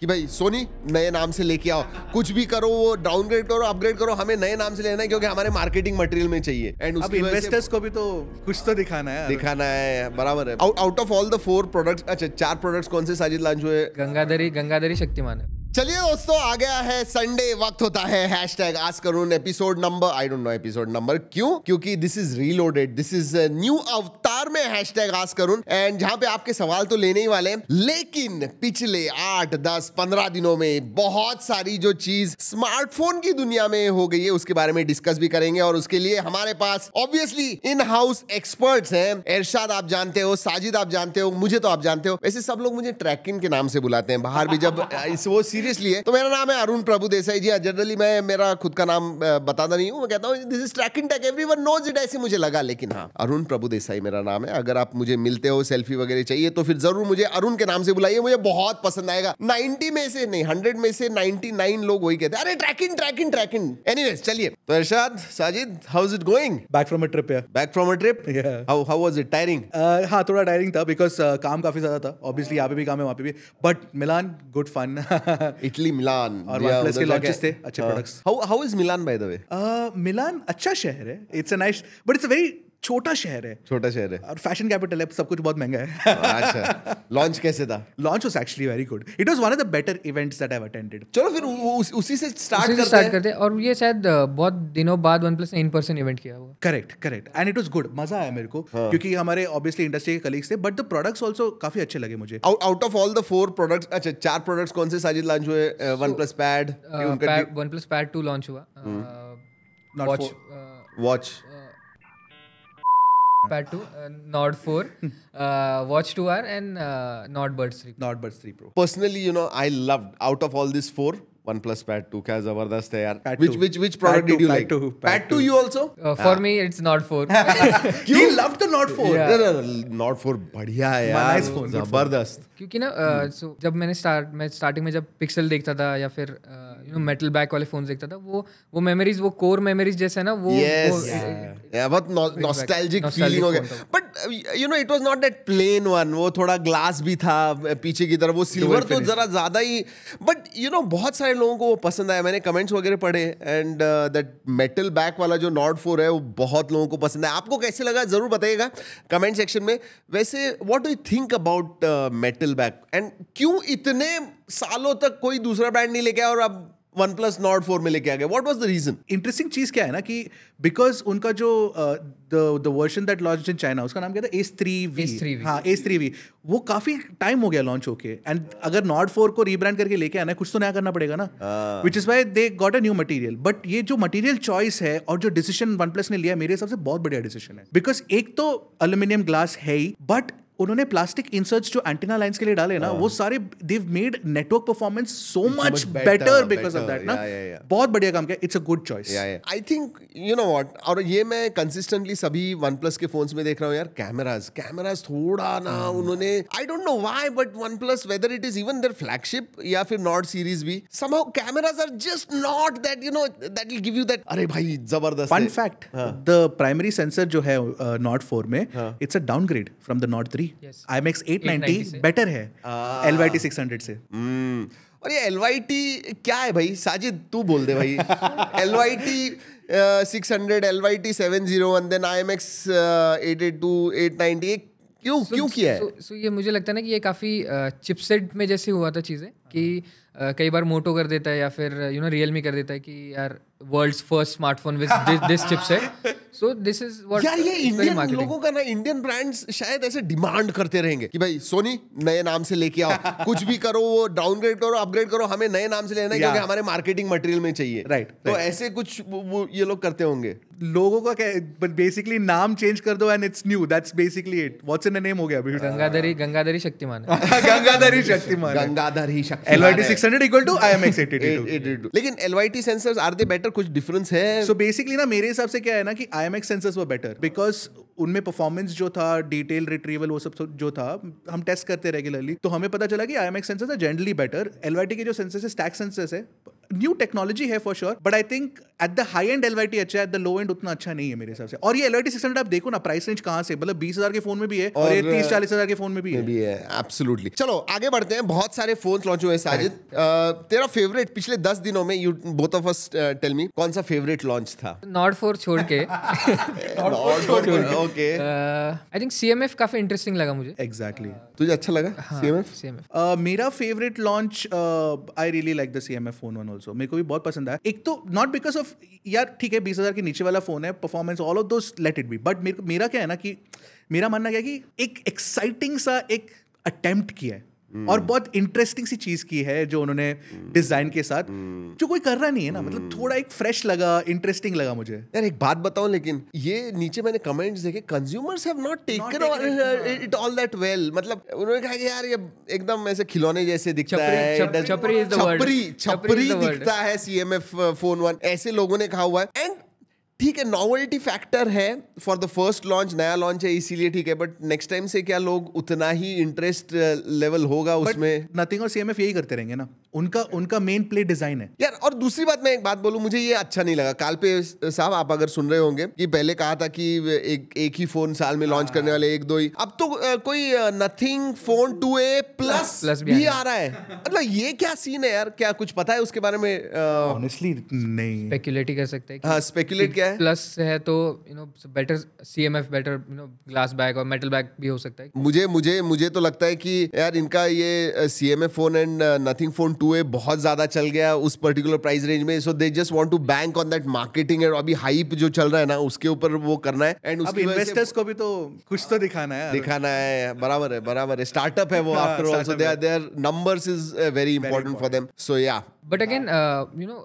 कि भाई सोनी नए नाम से लेके आओ कुछ भी करो वो डाउनग्रेड करो अपग्रेड करो हमें नए नाम से लेना है क्योंकि हमारे मार्केटिंग मटेरियल में चाहिए एंड उसकी इन्वेस्टर्स को भी तो कुछ तो दिखाना है दिखाना है बराबर है out of all the four products अच्छा चार प्रोडक्ट्स कौन से साजिद लॉन्च हुए गंगाधरी गंगाधरी शक्तिमान है चलिए दोस्तों आ गया है संडे वक्त होता है हैश टैग आज करून episode number I don't know episode number क्यों क्योंकि this is reloaded this is new अवतार में हैश टैग आज करून एंड जहां पे आपके सवाल तो लेने ही वाले हैं लेकिन पिछले आठ दस पंद्रह दिनों में बहुत सारी जो चीज स्मार्टफोन की दुनिया में हो गई है उसके बारे में डिस्कस भी करेंगे और उसके लिए हमारे पास ऑब्वियसली इन हाउस एक्सपर्ट है इर्शाद आप जानते हो साजिद आप जानते हो मुझे तो आप जानते हो वैसे सब लोग मुझे ट्रैकिंग के नाम से बुलाते हैं बाहर भी जब वो सीरियसली है eh? तो मेरा नाम है अरुण प्रभु देसाई जी जनरली मैं मेरा खुद का नाम बताता नहीं हूँ मैं कहता हूँ this is track in tech every knows it ऐसे मुझे लगा लेकिन हाँ अरुण प्रभु देसाई मेरा नाम है अगर आप मुझे मिलते हो सेल्फी वगैरह चाहिए तो फिर जरूर मुझे अरुण के नाम से बुलाइए मुझे बहुत पसंद आएगा नाइनटी में से नहीं हंड्रेड में से नाइनटी लोग वही कहते हैं अरे track in track in track in anyways चलिए तो Arshad Sajid how is it going back from a trip back from a trip how how was it tiring हाँ थोड़ा टायरिंग था बिकॉज uh, काम काफी ज्यादा था ऑब्वियसली यहाँ पे भी काम है वहाँ पे भी but Milan good fun Italy Milan और OnePlus के लॉन्चेस थे अच्छे products how how is Milan by the way Milan अच्छा शहर है it's a nice but it's a very छोटा शहर है छोटा शहर है और फैशन कैपिटल है सब कुछ बहुत महंगा है हाँ, अच्छा लॉन्च कैसे था launch was actually very good it was one of the better events that I have attended चलो फिर उस, उसी से स्टार्ट उसी करते स्टार्ट करते और ये शायद बहुत दिनों बाद वन प्लस ने इन पर्सन इवेंट किया हुआ correct correct and it was good मजा आया मेरे को हाँ. क्योंकि हमारे ऑब्वियसली इंडस्ट्री के कलीग्स थे बट द प्रोडक्ट्स आल्सो काफी अच्छे लगे मुझे out of all the four products अच्छा चार प्रोडक्ट्स कौन से साजिद लॉन्च हुए OnePlus pad OnePlus pad 2 launch हुआ watch watch hmm. Pad 2, uh, Nord 4, uh, Watch 2R, and uh, Nord Buds 3. Nord Buds 3 Pro. Personally, you know, I loved out of all these four. One Plus Pad 2 क्या जबरदस्त है यार which which which product did you like Pad 2 you also uh, for me it's Nord 4 you loved the Nord 4 yeah. no, no, no, Nord 4 बढ़िया है यार nice phone, जबरदस्त क्योंकि ना uh, so जब मैंने स्टार्ट मैं स्टार्टिंग में जब पिक्सल देखता था या फिर uh, you know metal back वाले फोन देखता था वो वो मेमोरीज वो कोर मेमोरीज जैसे ना वो बहुत नॉस्टैल्जिक फीलिंग हो गया but you know it was not that plain one वो थोड़ा ग्लास भी था पीछे की तरफ वो सिल्वर तो जरा ज्यादा ही बट यू नो बहुत सारे लोगों को वो पसंद आया मैंने कमेंट्स वगैरह पढ़े एंड दैट मेटल बैक वाला जो नॉट फोर है वो बहुत लोगों को पसंद आया आपको कैसे लगा जरूर बताइएगा कमेंट सेक्शन में वैसे what do you think about metal back and क्यों इतने सालों तक कोई दूसरा ब्रांड नहीं लेके आया और अब वन प्लस नॉट फोर में लेके आ गया what was the reason interesting चीज क्या है ना कि बिकॉज उनका जो the version that launch in China उसका नाम क्या था एस थ्री वी थ्री हाँ एस थ्री वी वो काफी टाइम हो गया लॉन्च होके एंड अगर नॉट फोर को रीब्रांड करके लेके आना है कुछ तो नया करना पड़ेगा ना which is why they got a new material but ये जो मटीरियल चॉइस है और जो डिसीजन वन प्लस ने लिया मेरे हिसाब से बहुत बढ़िया डिसीजन है बिकॉज एक तो अल्यूमिनियम ग्लास है ही बट उन्होंने प्लास्टिक इंसर्ट्स जो एंटीना लाइंस के लिए डाले ना वो हाँ। सारे they've made network performance so much better because of that ना बहुत बढ़िया काम किया it's a good choice I think you know what और ये मैं कंसिस्टेंटली सभी वन प्लस के फोन्स में देख रहा हूँ यार कैमराज कैमराज थोड़ा ना हाँ। उन्होंने I don't know why but OnePlus whether it is even there flagship या फिर नॉट सीरीज भी somehow cameras are just not that you know that will give you that अरे भाई जबरदस्त fun fact the primary sensor जो है Nord uh, four में it's a downgrade from the Nord three ninety I M X eight ninety better है L Y T six hundred से mm. और ये एल वाई टी क्या है भाई साजिद तू बोल दे भाई L Y T six hundred L Y T seven zero one then I M X eight eight two eight ninety एक क्यों so, क्यों किया है सो so, so ये मुझे लगता है ना कि ये काफ़ी चिपसेट में जैसे हुआ था चीज़ें कि आ, कई बार मोटो कर देता है या फिर यू नो रियल कर देता है कि यार world's first smartphone with this chipset so this is यार ये इंडियन लोगों का ना इंडियन ब्रांड्स शायद ऐसे डिमांड करते रहेंगे कि भाई सोनी नए नाम से लेके आओ कुछ भी करो वो डाउनग्रेड करो अपग्रेड करो हमें नए नाम से लेना है क्योंकि हमारे मार्केटिंग मटेरियल में चाहिए राइट तो ऐसे कुछ ये लोग करते होंगे लोगों का क्या बेसिकली नाम चेंज कर दो and it's new that's basically it what's in the name हो गया अभी गंगाधरी गंगाधरी शक्तिमान गंगाधरी शक्तिमान गंगाधरी Shaktimaan LYT 600 equal to IMX 882 लेकिन LYT sensors are they better कुछ डिफरेंस है सो बेसिकली ना मेरे हिसाब से क्या है ना कि IMX sensors were better because उनमें परफॉर्मेंस जो था डिटेल रिट्रीवल वो सब जो था हम टेस्ट करते रेगुलरली तो हमें पता चला कि I M X sensors are generally better LYT के जो सेंसर्स है स्टैक सेंसर्स है न्यू टेक्नोलॉजी है for sure but I think at the high end L अच्छा है एट द लो एंड उतना अच्छा नहीं है मेरे हिसाब से और ये एल वाई सिक्स आप देखो ना प्राइस रेंज कहां से मतलब बीस हजार के फोन में भी है और, तीस uh, चालीस हजार के फोन में भी है भी एब्सोल्युटली चलो आगे बढ़ते हैं बहुत सारे फोन लॉन्च हुए साजिद uh, तेरा फेवरेट पिछले दस दिनों में you both of us tell me कौन सा फेवरेट लॉन्च था नॉट फोर छोड़ के ओके आई थिंक सीएमएफ काफी इंटरेस्टिंग लगा मुझे एग्जैक्टली uh, तुझे अच्छा लगा सीएमएफ हाँ, सीएमएफ मेरा favourite launch I really like the CMF phone one also also मेरे को भी बहुत पसंद आया एक तो नॉट बिकॉज ऑफ यार ठीक है बीस हज़ार के नीचे वाला फ़ोन है performance all of those let it be but मेरा क्या है ना कि मेरा मानना क्या है कि एक एक्साइटिंग सा एक अटैम्प्ट किया है और बहुत इंटरेस्टिंग सी चीज की है जो उन्होंने डिजाइन के साथ जो कोई कर रहा नहीं है ना मतलब थोड़ा एक फ्रेश लगा इंटरेस्टिंग लगा मुझे यार एक बात बताओ लेकिन ये नीचे मैंने कमेंट्स देखे consumers have not taken it all that well मतलब उन्होंने कहा कि यार ये एकदम ऐसे खिलौने जैसे दिखता है छपरी छपरी दिखता है सीएमएफ फोन वन ऐसे लोगों ने कहा हुआ है एंड ठीक है नॉवल्टी फैक्टर है फॉर द फर्स्ट लॉन्च नया लॉन्च है इसीलिए ठीक है बट नेक्स्ट टाइम से क्या लोग उतना ही इंटरेस्ट लेवल uh, होगा उसमें नथिंग और सीएमएफ यही करते रहेंगे ना उनका उनका मेन प्ले डिजाइन है यार और दूसरी बात मैं एक बात बोलूं मुझे ये अच्छा नहीं लगा कालपे साहब आप अगर सुन रहे होंगे कि पहले कहा था कि एक एक ही फोन साल में लॉन्च करने वाले एक दो ही अब तो आ, uh, कोई Nothing phone two A plus, plus भी, भी आ रहा है मतलब ये क्या सीन है यार क्या कुछ पता है उसके बारे में ऑनेस्टली uh, नहीं स्पेकुलेट कर सकते हैं हाँ स्पेकुलेट है प्लस है तो you know better CMF better you know glass back और मेटल बैग भी हो सकता है मुझे मुझे मुझे तो लगता है कि यार इनका ये C M F phone and Nothing phone two A बहुत ज्यादा चल गया उस पर्टिकुलर प्राइस रेंज में so they just want to bank on that marketing and अभी हाइप जो चल रहा है ना उसके ऊपर वो करना है एंड उसके इन्वेस्टर्स को भी तो कुछ तो दिखाना है दिखाना है बराबर है बराबर है स्टार्टअप है वो after all so they are there numbers is very important for them so या बट अगेन यू नो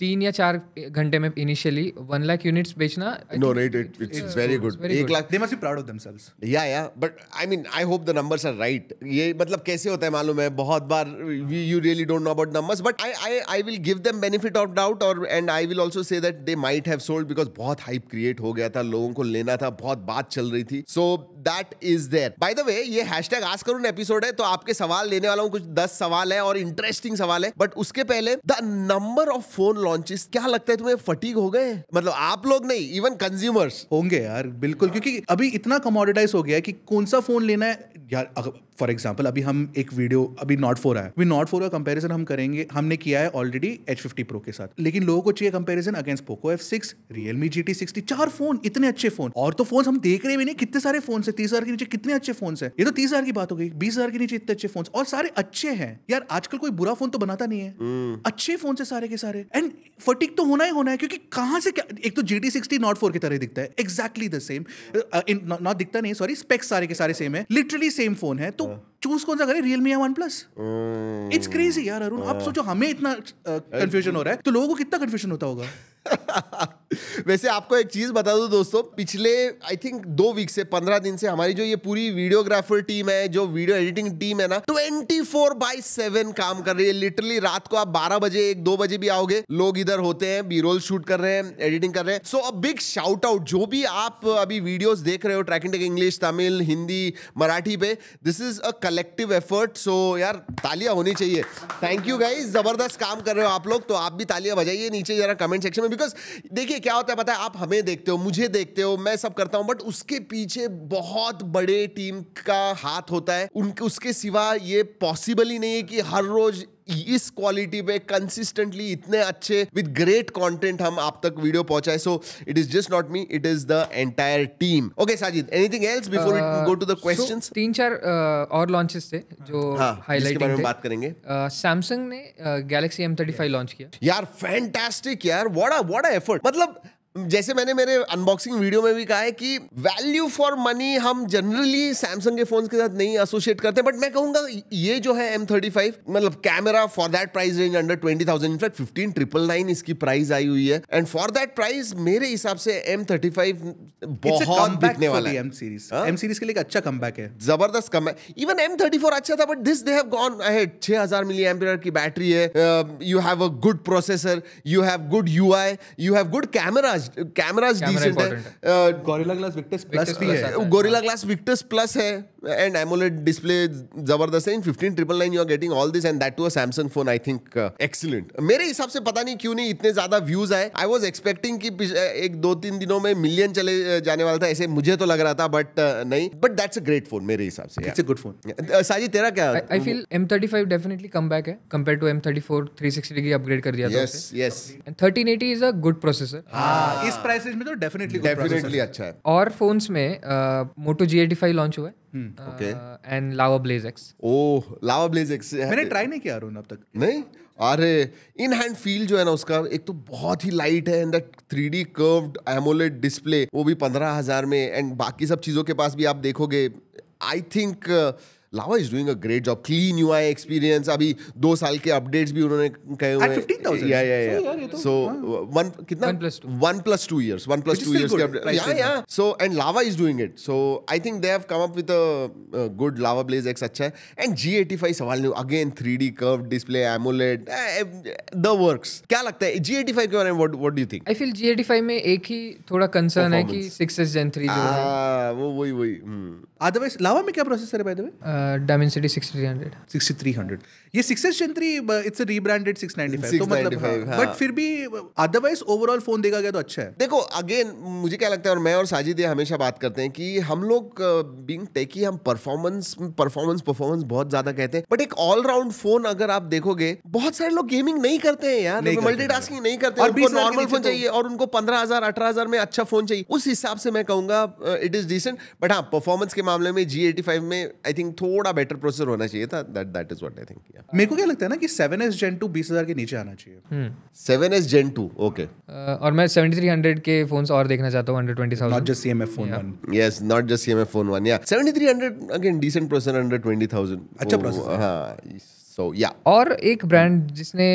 तीन या चार घंटे में इनिशियली वन लाख यूनिट्स बेचना no right it it's very good एक lakh they must be proud of themselves या या but I mean I hope the numbers are right ये मतलब कैसे होता है मालूम है बहुत बार you really don't know about numbers but I I I will give them benefit of doubt और and I will also say that they might have sold because बहुत हाइप क्रिएट हो गया था लोगों को लेना था बहुत बात चल रही थी so that is there by the way ये हैशटैग आज करूं एपिसोड है तो आपके सवाल लेने वाला हूं कुछ 10 सवाल है और इंटरेस्टिंग सवाल है बट उसके पहले the number of phone launches क्या लगता है तुम्हें फटीक हो गए मतलब आप लोग नहीं इवन कंज्यूमर्स होंगे यार बिल्कुल क्योंकि अभी इतना कमोडिटाइज हो गया है कि कौन सा फोन लेना है यार फॉर एग्जाम्पल अभी हम एक वीडियो अभी नॉट फोर आया अभी नॉट फोर का कंपेरिजन हम करेंगे हमने किया है ऑलरेडी एच फिफ्टी प्रो के साथ लेकिन लोगों को चाहिए comparison against Poco F six Realme G T sixty चार फोन इतने अच्छे फोन और तो फोन हम देख रहे भी नहीं कितने सारे फोन है तीस हजार के नीचे कितने अच्छे फोन है ये तो तीस हजार की बात हो गई बीस हजार के नीचे इतने अच्छे फोन और सारे अच्छे हैं यार आजकल कोई बुरा फोन तो बनाता नहीं है हम्म। अच्छे फोन है सारे के सारे एंड फटीक तो होना ही होना है क्योंकि कहाँ से क्या एक तो G T sixty Nord four की तरह दिखता है एक्जैक्टली द सेम नॉट दिखता नहीं सॉरी स्पेक्स सारे के सारे सेम है लिटरली सेम फोन है तो uh. हाँ। चूज कौन सा करें रियलमी या वन प्लस इट्स क्रेजी यार अरुण uh. आप हाँ। सोचो हमें इतना कंफ्यूजन uh, हो रहा है तो लोगों को कितना कंफ्यूजन होता होगा वैसे आपको एक चीज बता दूं दोस्तों पिछले आई थिंक दो वीक से पंद्रह दिन से हमारी जो ये पूरी वीडियोग्राफर टीम है जो वीडियो एडिटिंग टीम है ना ट्वेंटी फोर बाई सेवन काम कर रही है लिटरली रात को आप बारह बजे एक दो बजे भी आओगे लोग इधर होते हैं बी रोल शूट कर रहे हैं एडिटिंग कर रहे हैं so a big shout out जो भी आप अभी वीडियो देख रहे हो Trakin Tech English Tamil Hindi Marathi पे this is a collective effort so यार तालियां होनी चाहिए थैंक यू गाइज जबरदस्त काम कर रहे हो आप लोग तो आप भी तालियां बजाइए नीचे जरा कमेंट सेक्शन में बिकॉज देखिए देखिए क्या होता है पता है आप हमें देखते हो मुझे देखते हो मैं सब करता हूँ बट उसके पीछे बहुत बड़े टीम का हाथ होता है उनके उसके सिवा ये पॉसिबल ही नहीं है कि हर रोज इस क्वालिटी पे कंसिस्टेंटली इतने अच्छे विद ग्रेट कंटेंट हम आप तक वीडियो पहुंचाए so it is just not me it is the entire team okay Sajid anything else before we go to the questions तीन चार uh, और लॉन्चेस थे जो हाईलाइट हाँ, में बात करेंगे सैमसंग uh, ने Galaxy M thirty five launch किया यार फैंटास्टिक यार what a what a effort मतलब जैसे मैंने मेरे अनबॉक्सिंग वीडियो में भी कहा है कि वैल्यू फॉर मनी हम जनरली सैमसंग के फोन के साथ नहीं एसोसिएट करते बट मैं कहूंगा ये जो है एम थर्टी फाइव मतलब camera for that price range under twenty thousand in fact fifteen triple nine इसकी प्राइस आई हुई है एंड फॉर दैट प्राइस मेरे हिसाब से एम थर्टी फाइव बहुत बिकने वाला है एम सीरीज एम सीरीज के लिए अच्छा कम है जबरदस्त कम है इवन एम थर्टी फोर अच्छा था but this they have gone ahead छह हजार मिली एम्पियर की बैटरी है you have a good processor you have good you I you have good cameras cameras decent है गोरिल्ला ग्लास विक्टस प्लस भी है Gorilla Glass Victus plus है and AMOLED display जबरदस्त है in fifteen triple nine you are getting all this and that to a Samsung phone I think excellent मेरे हिसाब से पता नहीं क्यों नहीं इतने ज्यादा व्यूज आए आई वॉज एक्सपेक्टिंग कि एक दो तीन दिनों में मिलियन चले जाने वाला था ऐसे मुझे तो लग रहा था बट uh, नहीं but that's a great phone मेरे हिसाब से it's a good phone Saji तेरा क्या I feel M thirty five definitely come back है compare to M thirty four three sixty degree upgrade कर दिया था yes is a good processor हाँ। इस प्राइसेस में तो डेफिनेटली डेफिनेटली अच्छा है और फोन्स में Moto G eighty five launch हुआ है okay and Lava Blaze X ओ लावा ब्लेज एक्स मैंने ट्राई नहीं किया अरुण अब तक नहीं अरे इन हैंड फील जो है ना उसका एक तो बहुत ही लाइट है and that three D curved AMOLED display वो भी पंद्रह हजार में एंड बाकी सब चीज़ों के पास भी आप देखोगे I think uh, Lava is doing a great job clean UI experience अभी दो साल के अपडेट्स भी उन्होंने कहे हुए या या या सो वन कितना one plus two years one plus two years के या या so and Lava is doing it so I think they have come up with a good Lava Blaze X अच्छा है एंड जी एटी फाइव सवाल नहीं again three D curve display AMOLED the works क्या लगता है G eighty five के बारे में what do you think I feel G eighty five में एक ही थोड़ा कंसर्न है कि सिक्स एस जेन थ्री वो वही वही अदरवाइज hmm. लावा में क्या प्रोसेसर है by the way Dimensity six three hundred sixty three hundred ये sixes generally it's rebranded six ninety five तो मतलब हाँ। बट हाँ. फिर भी अदरवाइज ओवरऑल फोन देखा गया तो अच्छा है देखो अगेन मुझे क्या लगता है और मैं और साजिद हमेशा बात करते हैं कि हम लोग बींग uh, टेकी हम परफॉर्मेंस परफॉर्मेंस परफॉर्मेंस बहुत ज्यादा कहते हैं बट एक ऑलराउंड फोन अगर आप देखोगे बहुत सारे लोग गेमिंग नहीं करते हैं यार मल्टी मल्टीटास्किंग नहीं करते और नॉर्मल फोन तो- चाहिए और उनको पंद्रह हजार अठारह हजार में अच्छा फोन चाहिए उस हिसाब से मैं कहूंगा इट इज डिसेंट बट हाँ परफॉर्मेंस के मामले में जी एटी फाइव में आई थिंक थोड़ा बेटर प्रोसेसर होना चाहिए था that that is what I think या मेरे को क्या लगता है ना कि 7s Gen 2 20000 के नीचे आना चाहिए सेवन हम्म। 7s gen 2 okay okay. uh, और मैं 7300 के फोन्स और देखना चाहता हूं 120000 not just cmf phone one yes not just cmf phone one या 7300 अगेन डीसेंट प्रोसेसर 120000 20000 अच्छा प्रोसेसर हां सो या और एक ब्रांड जिसने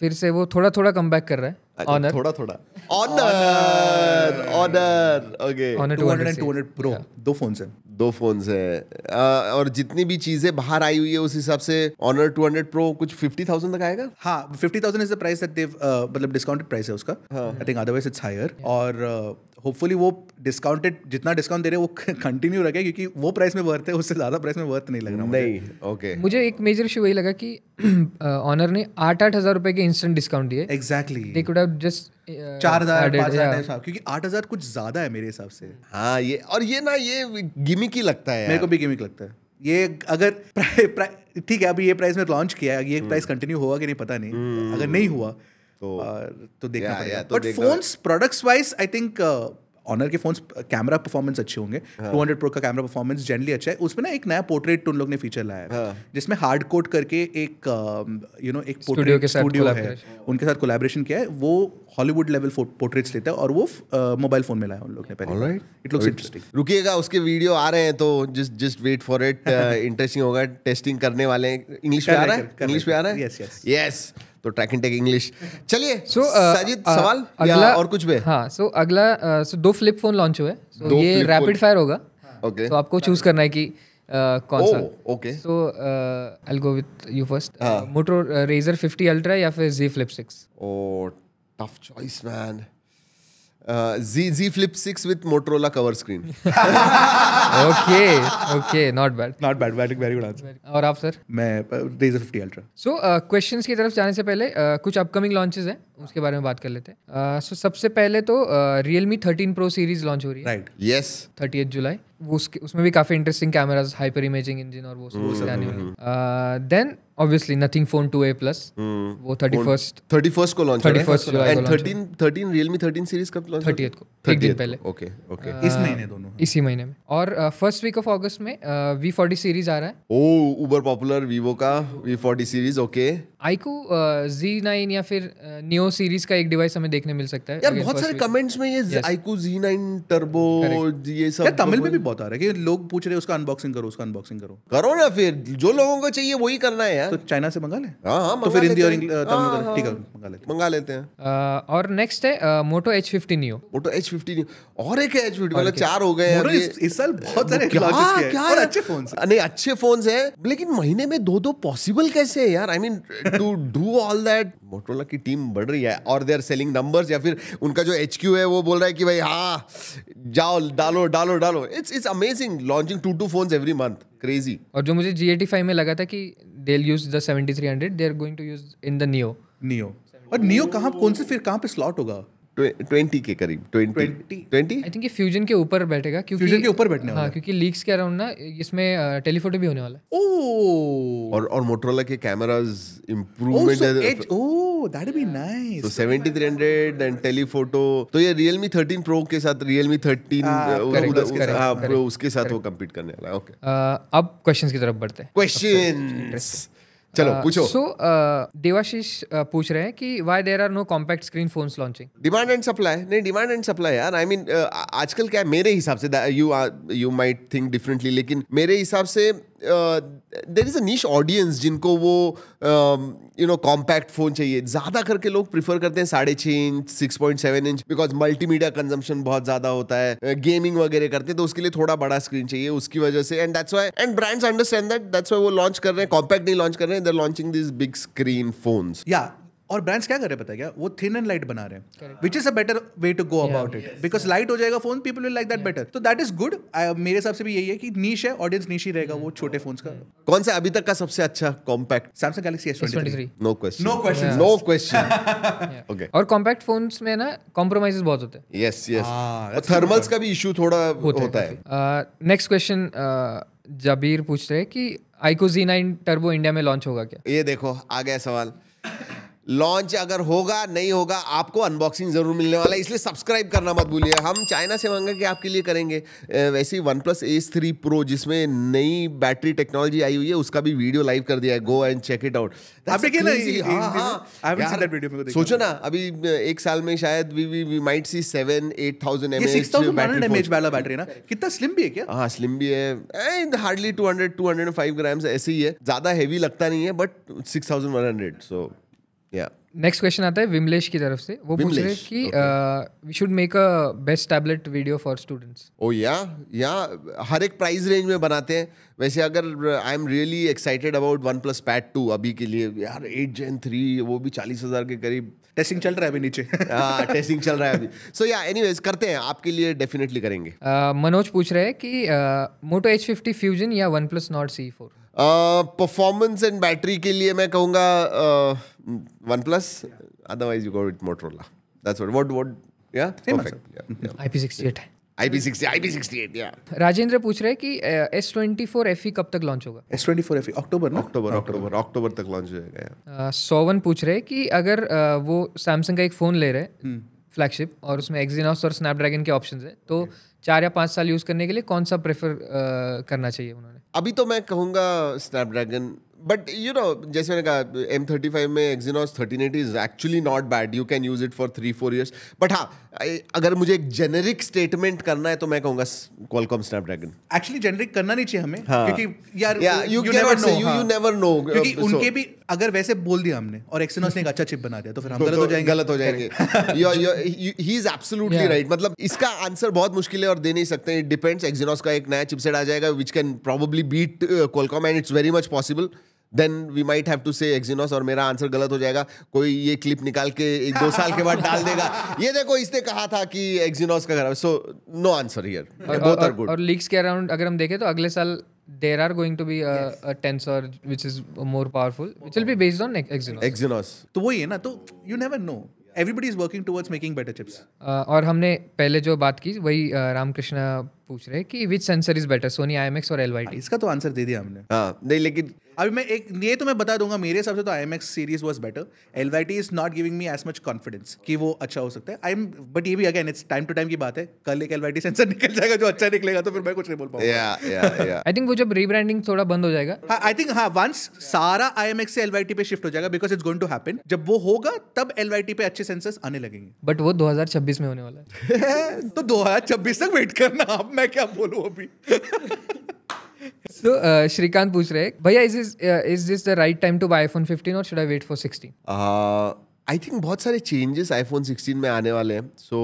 फिर से वो थोड़ा थोड़ा कम कर रहा है ऑनर थोड़ा थोड़ा Honor Honor okay Honor 200 200 pro दो फोन्स हैं दो फोन्स है और जितनी भी चीजें बाहर आई हुई है उस हिसाब से ऑनर 200 प्रो कुछ 50000 तक आएगा हाँ 50000 is the price that they've मतलब डिस्काउंटेड प्राइस है उसका I think otherwise it's higher और होपफुली uh, वो डिस्काउंटेड जितना डिस्काउंट दे रहे हैं वो कंटिन्यू रखे क्योंकि वो प्राइस में वर्थ है उससे ज़्यादा प्राइस में वर्थ नहीं लग रहा नहीं ओके okay. मुझे एक मेजर इशू यही लगा कि ऑनर uh, ने आठ आठ हज़ार रुपए के इंस्टेंट डिस्काउंट दिए exactly they could have just चार हजार क्योंकि आठ हजार कुछ ज्यादा है मेरे हिसाब से हाँ ये और ये ना ये गिमिक ही लगता है मेरे को भी गिमिक लगता है ये अगर ठीक है अभी ये प्राइस में लॉन्च किया है ये प्राइस हम्म। कंटिन्यू होगा कि नहीं पता नहीं अगर हम्म। नहीं हुआ तो तो देखना पड़ेगा but phones products wise I think Honor के फोन कैमरा परफॉर्मेंस अच्छे होंगे टू हंड्रेड प्रो का कैमरा परफॉर्मेंस जनरली अच्छा है उसमें ना एक नया पोर्ट्रेट उन लोग ने फीचर लाया है हाँ. जिसमें हार्ड कोट करके एक यू um, नो एक पोर्ट्रेट स्टूडियो है उनके साथ कोलेबोरेशन किया है वो हॉलीवुड लेवल पोर्ट्रेट्स लेता है और वो मोबाइल uh, फोन में लाया उन लोग ने पहले इट लुक्स इंटरेस्टिंग रुकिएगा उसके वीडियो आ रहे हैं तो just just wait for it interesting होगा टेस्टिंग करने वाले इंग्लिश में आ रहा है इंग्लिश में आ रहा है यस यस यस तो ट्रैक एंड टेक इंग्लिश चलिए सो साजिद uh, uh, सवाल अगला और कुछ भी हाँ सो अगला सो uh, दो फ्लिप फोन लॉन्च हुए सो ये रैपिड फायर होगा ओके तो आपको चूज करना है कि कौन सा okay so I go with you first Moto Razr fifty Ultra या फिर Z Flip six oh tough choice man Z Z Flip six with Motorola cover screen okay okay not bad not bad very very good answer और आप sir? मैं uh, Razer 50 ultra so questions की तरफ जाने से पहले uh, कुछ upcoming launches हैं उसके बारे में बात कर लेते हैं सो uh, सबसे पहले तो uh, Realme 13 Pro series launch हो रही है राइट यस थर्टी जुलाई उसके उसमें भी काफी interesting cameras hyper imaging engine और वो सब then hmm, obviously nothing phone 2a plus hmm. वो 31st 31st को launch 31st July and 13 13 Realme 13 series कब लॉन्च 30th को 30th एक दिन पहले ओके ओके इस महीने दोनों इसी महीने में और फर्स्ट वीक ऑफ अगस्त में V40 सीरीज आ रहा है ओ उबर पॉपुलर Vivo का V40 series okay iQOO Z nine या फिर नियो सीरीज का एक डिवाइस हमें देखने मिल सकता है यार बहुत सारे कमेंट्स में ये आईकू जी नाइन टर्बो ये सब तमिल में भी बहुत आ रहा है कि लोग पूछ रहे हैं उसका अनबॉक्सिंग करो उसका अनबॉक्सिंग करो करो ना फिर जो लोगों को चाहिए वही करना है यार तो चाइना से मंगा ले हाँ, हाँ तो फिर हिंदी और तमिल हाँ, हाँ। ठीक है मंगा लेते मंगा लेते हैं और नेक्स्ट है Moto Edge fifty Neo Moto Edge fifty Neo और एक एच फिफ्टी मतलब चार हो गए इस साल बहुत सारे अच्छे फोन नहीं अच्छे फोन है लेकिन महीने में दो दो पॉसिबल कैसे है यार I mean to do all that Motorola की टीम बढ़ रही है और दे आर सेलिंग नंबर्स या फिर उनका जो एच क्यू है वो बोल रहा है कि भाई हाँ जाओ डालो डालो डालो it's it's amazing launching two two phone every month crazy और जो मुझे जी एटी फाइव में लगा था कि they use the seventy three hundred they are going to use in the Neo Neo और नियो कहाँ कौन से फिर कहाँ पे स्लॉट होगा ट्वेंटी के करीब ट्वेंटी ट्वेंटी आई थिंक ये फ्यूजन के ऊपर बैठेगा क्योंकि फ्यूजन के ऊपर बैठने हाँ क्योंकि लीक्स के अराउंड ना इसमें टेलीफोटो भी होने वाला है ओह और और मोटरोला के cameras improvement oh that be nice तो 7300 एंड टेलीफोटो तो ये Realme 13 Pro के साथ Realme 13 ah, uh, हाँ, उसके साथ वो कम्पीट करने वाला ओके uh, अब क्वेश्चंस की तरफ बढ़ते हैं क्वेश्चंस चलो uh, पूछो सो uh, देवाशीष uh, पूछ रहे हैं कि why there are no compact screen phones launching demand and supply नहीं डिमांड एंड सप्लाई यार आई मीन आजकल क्या है मेरे हिसाब से you you might think differently लेकिन मेरे हिसाब से there is a niche audience जिनको वो यू नो कॉम्पैक्ट फ़ोन चाहिए ज़्यादा करके लोग प्रीफर करते हैं साढ़े छः inch six point seven inch because multimedia consumption बहुत ज़्यादा होता है गेमिंग uh, वगैरह करते हैं तो उसके लिए थोड़ा बड़ा स्क्रीन चाहिए उसकी वजह से and that's why and brands understand that that's why वो लॉन्च कर रहे हैं कॉम्पैक्ट नहीं लॉन्च कर रहे हैं they launching this big screen phones या और ब्रांड्स क्या कर रहे हैं पता क्या वो थिन एंड लाइट बना रहे हैं which is a better way to go about it because light हो जाएगा phone people will like that better तो दैट इज गुड मेरे हिसाब से भी यही है कि नीश है ऑडियंस नीश ही रहेगा वो छोटे फोन का mm-hmm. कौन सा अभी तक का सबसे अच्छा compact Samsung Galaxy S twenty no question no question no question okay और कॉम्पैक्ट फोन्स में ना कॉम्प्रोमाइजेस बहुत होते हैं यस यस थर्मल्स का भी इशू थोड़ा होता है नेक्स्ट क्वेश्चन जबीर पूछ रहे हैं कि iQOO Z nine Turbo India में लॉन्च होगा क्या ये देखो आ गया सवाल लॉन्च अगर होगा नहीं होगा आपको अनबॉक्सिंग जरूर मिलने वाला है इसलिए सब्सक्राइब करना मत भूलिए हम चाइना से मांगे कि आपके लिए करेंगे वैसे ही OnePlus S three Pro जिसमें नई बैटरी टेक्नोलॉजी आई हुई है उसका भी वीडियो लाइव कर दिया है go and check it out सोचो ना अभी एक साल में शायद we we we might see seven eight thousand M H वाला बैटरी ना कितना स्लिम भी है क्या हाँ स्लिम भी है and hardly two hundred two hundred five grams ऐसे ही है ज्यादा हैवी लगता नहीं है but six thousand one hundred so next question आता है विमलेश की तरफ से वो पूछ रहे हैं कि we should make a best tablet video for students oh yeah yeah हर एक प्राइस रेंज में बनाते हैं वैसे अगर I am really excited about OnePlus Pad two अभी के लिए यार एट जेन थ्री वो भी चालीस हज़ार के करीब टेस्टिंग चल रहा है अभी नीचे टेस्टिंग हाँ, चल रहा है अभी सो या एनी करते हैं आपके लिए डेफिनेटली करेंगे uh, मनोज पूछ रहे हैं कि मोटो एच फिफ्टी फ्यूजन या OnePlus Nord C four performance and battery के लिए मैं कहूँगा OnePlus otherwise you go with Motorola that's what what what yeah perfect आई है IP60 IP68 या राजेंद्र पूछ रहे हैं कि uh, S24 FE कब तक लॉन्च होगा S24 FE अक्टूबर ना अक्टूबर अक्टूबर अक्टूबर तक लॉन्च हो जाएगा सोवन uh, पूछ रहे हैं कि अगर uh, वो सैमसंग का एक फोन ले रहे हैं हम्म। फ्लैगशिप और उसमें एक्जीनॉस और स्नैपड्रैगन के ऑप्शन है तो चार या पाँच साल यूज़ करने के लिए कौन सा प्रेफर करना चाहिए उन्होंने अभी तो मैं कहूँगा स्नैपड्रैगन बट यू नो जैसे मैंने कहा एम थर्टी फाइव में Exynos thirteen eight is actually not bad you can use it for three four years but हाँ अगर मुझे एक जेनेरिक स्टेटमेंट करना है तो मैं कहूँगा Qualcomm Snapdragon actually generic करना नहीं चाहिए हमें हाँ. क्योंकि यार यू यू नेवर नो क्योंकि उनके भी अगर वैसे बोल दिया हमने और एक्सीनॉस ने एक अच्छा चिप बना दिया तो फिर हम तो गलत हो तो जाएंगे गलत हो जाएंगे ही इज एब्सोल्युटली राइट मतलब इसका आंसर बहुत मुश्किल है और दे नहीं सकते इट डिपेंड्स एक्जीनॉस का एक नया चिपसेट आ जाएगा which can probably beat Qualcomm and it's very much possible then we might have to say Exynos और मेरा आंसर गलत हो जाएगा कोई ये क्लिप निकाल के दो साल के बाद डाल देगा ये देखो इसने कहा था कि एक्सिनोस का घर so no answer here both are good और लीक्स के अराउंड अगर हम देखें तो अगले साल there are going to be Tensor which is more powerful which will be based on Exynos Exynos तो वही है ना तो you never know Everybody is working towards making better chips. Uh, और हमने पहले जो बात की वही uh, रामकृष्ण पूछ रहे कि which sensor is better Sony I और एल इसका तो आंसर दे दिया हमने हाँ नहीं लेकिन अभी मैं एक ये तो मैं बता दूंगा मेरे हिसाब से तो I M X series was better L Y T is not giving me as much confidence कि वो अच्छा हो सकता है आई एम बट ये भी again it's time to time की बात है कल एक एल वाई टी सेंसर निकल जाएगा जो अच्छा निकलेगा तो फिर मैं कुछ नहीं बोल पाऊंगा आई थिंक वो जब रीब्रांडिंग थोड़ा बंद हो जाएगा आई थिंक हाँ वंस हाँ, सारा आई एम एक्स से एल वाई टी पे शिफ्ट हो जाएगा because it's going to happen जब वो होगा तब एल वाई टी पे अच्छे सेंसर्स आने लगेंगे बट वो दो हजार छब्बीस में होने वाला है तो दो हजार छब्बीस तक वेट करना आप मैं क्या बोलू अभी श्रीकांत uh, पूछ रहे हैं भैया is is this the right time to buy iPhone 15 और should I wait for 16 I think बहुत सारे चेंजेस आईफोन 16 में आने वाले हैं so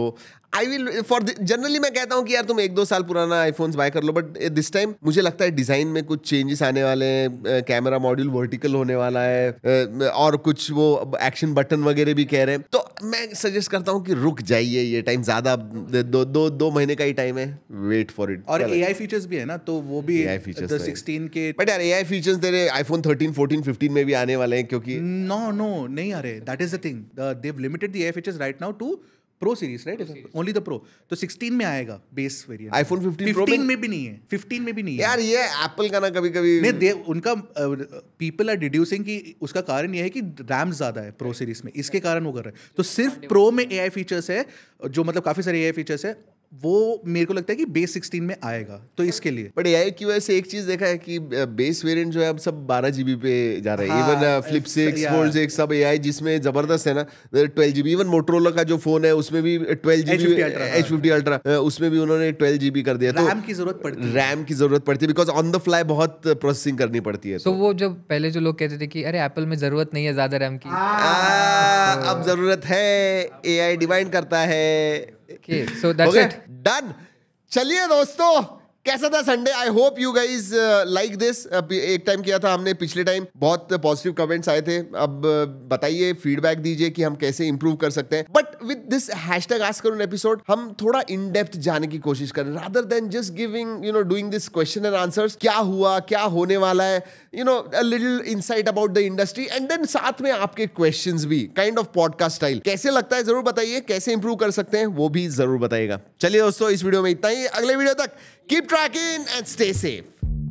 I will for generally मैं कहता हूँ कि यार तुम एक दो साल पुराना आईफोन बाय कर लो बट दिस टाइम मुझे लगता है डिजाइन में कुछ चेंजेस आने वाले हैं कैमरा मॉड्यूल वर्टिकल होने वाला है और कुछ वो एक्शन बटन वगैरह भी कह रहे हैं तो मैं सजेस्ट करता हूँ कि रुक जाइए ये टाइम ज्यादा दो दो दो महीने का ही टाइम है वेट फॉर इट और ए आई फीचर्स भी है ना तो वो भी AI फीचर्स सिक्सटीन के बट यार ए आई फीचर्स दे तेरे आईफोन थर्टीन फोर्टीन फिफ्टीन में भी आने वाले हैं क्योंकि नो नो नहीं आ रहे that is the thing they've limited the A features right now to Pro series right only the Pro तो 16 में आएगा बेस वेरिएंट आईफोन 15 प्रो में, में भी नहीं है 15 में भी नहीं है यार ये एप्पल का ना कभी कभी नहीं उनका पीपल आर डिड्यूसिंग कि उसका कारण ये है कि रैम ज्यादा है प्रो सीरीज में इसके कारण वो कर रहे हैं तो सिर्फ प्रो में एआई फीचर्स है जो मतलब काफी सारे एआई फीचर्स है वो मेरे को लगता है कि बेस सिक्सटीन में आएगा तो इसके लिए but A I Q S एक चीज देखा है कि बेस वेरिएंट जो है अब सब बारह जीबी पे जा रहा है even Flip six four six सब ए जिसमें जबरदस्त है ना ट्वेल्व जीबी इवन मोटरोला का जो फोन है उसमें भी twelve GB Edge fifty Ultra उसमें भी उन्होंने ट्वेल्व जीबी कर दिया तो रैम की जरूरत पड़ती है रैम की जरूरत पड़ती है बिकॉज ऑन द फ्लाई बहुत प्रोसेसिंग करनी पड़ती है तो वो जब पहले जो लोग कहते थे कि अरे एप्पल में जरूरत नहीं है ज्यादा रैम की हाँ, अब जरूरत है ए आई करता है डन चलिए दोस्तों कैसा था Sunday I hope you guys like this एक टाइम किया था हमने पिछले टाइम बहुत पॉजिटिव कमेंट्स आए थे अब uh, बताइए फीडबैक दीजिए कि हम कैसे इंप्रूव कर सकते हैं but with this hashtag ask Arun episode हम थोड़ा इन डेप्थ जाने की कोशिश करें rather than just giving you know doing this question and answers क्या हुआ क्या होने वाला है you know a little insight about the industry and then साथ में आपके क्वेश्चंस भी काइंड ऑफ पॉडकास्ट स्टाइल कैसे लगता है जरूर बताइए कैसे इंप्रूव कर सकते हैं वो भी जरूर बताइएगा चलिए दोस्तों इस वीडियो में इतना ही अगले वीडियो तक keep tracking and stay safe